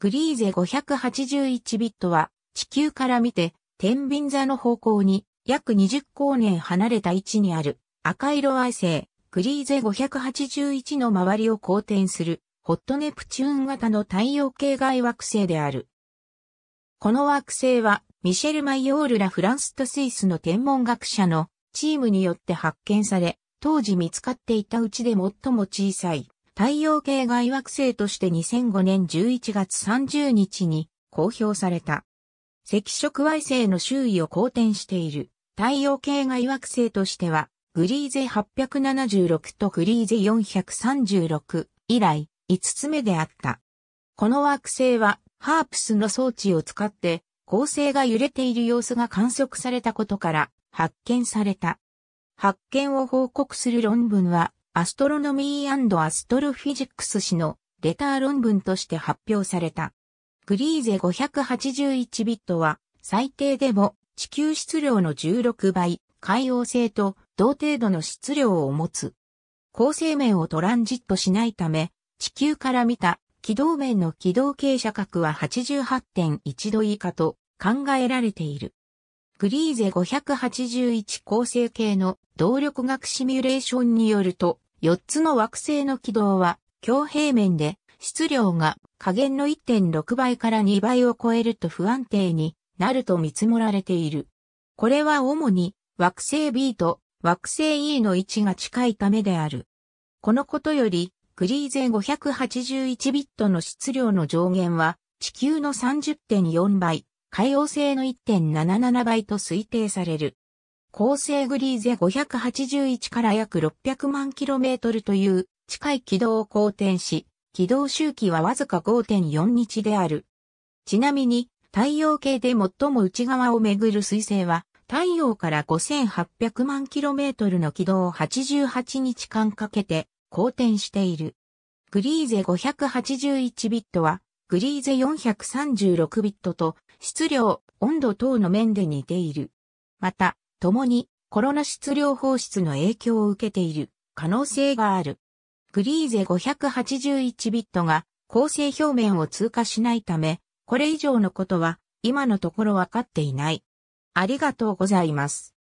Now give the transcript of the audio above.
グリーゼ581ビットは地球から見て天秤座の方向に約20光年離れた位置にある赤色矮星グリーゼ581の周りを公転するホットネプチューン型の太陽系外惑星である。この惑星はミシェル・マイオールらフランスとスイスの天文学者のチームによって発見され、当時見つかっていたうちで最も小さい太陽系外惑星として2005年11月30日に公表された。赤色矮星の周囲を公転している太陽系外惑星としては、グリーゼ876とグリーゼ436以来5つ目であった。この惑星はハープスの装置を使って恒星が揺れている様子が観測されたことから発見された。発見を報告する論文はアストロノミーアストロフィジックス誌のレター論文として発表された。グリーゼ581ビットは最低でも地球質量の16倍、海洋性と同程度の質量を持つ。構成面をトランジットしないため、地球から見た軌道面の軌道傾斜角は88.1度以下と考えられている。グリーゼ581構成系の動力学シミュレーションによると、4つの惑星の軌道は、強平面で、質量が下限の1.6倍から2倍を超えると不安定になると見積もられている。これは主に惑星 B と惑星 E の位置が近いためである。このことより、グリーゼ581ビットの質量の上限は地球の30.4倍、海洋星の1.77倍と推定される。構成グリーゼ581から約600万 km という近い軌道を公転し、軌道周期はわずか5.4日である。ちなみに、太陽系で最も内側をめぐる彗星は、太陽から5800万 km の軌道を88日間かけて公転している。グリーゼ581ビットは、グリーゼ436ビットと質量、温度等の面で似ている。また、ともにコロナ質量放出の影響を受けている可能性がある。グリーゼ581ビットが構成表面を通過しないため、これ以上のことは今のところわかっていない。ありがとうございます。